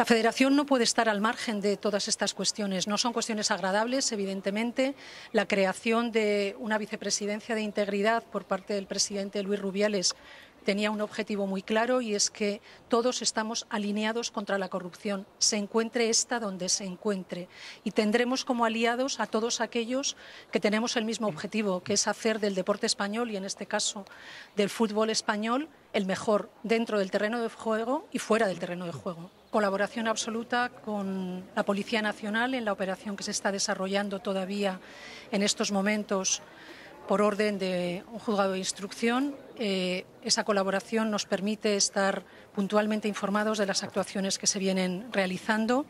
La Federación no puede estar al margen de todas estas cuestiones. No son cuestiones agradables, evidentemente. La creación de una vicepresidencia de integridad por parte del presidente Luis Rubiales tenía un objetivo muy claro y es que todos estamos alineados contra la corrupción, se encuentre esta donde se encuentre. Y tendremos como aliados a todos aquellos que tenemos el mismo objetivo, que es hacer del deporte español y en este caso del fútbol español el mejor dentro del terreno de juego y fuera del terreno de juego. Colaboración absoluta con la Policía Nacional en la operación que se está desarrollando todavía en estos momentos por orden de un juzgado de instrucción. Eh, esa colaboración nos permite estar puntualmente informados de las actuaciones que se vienen realizando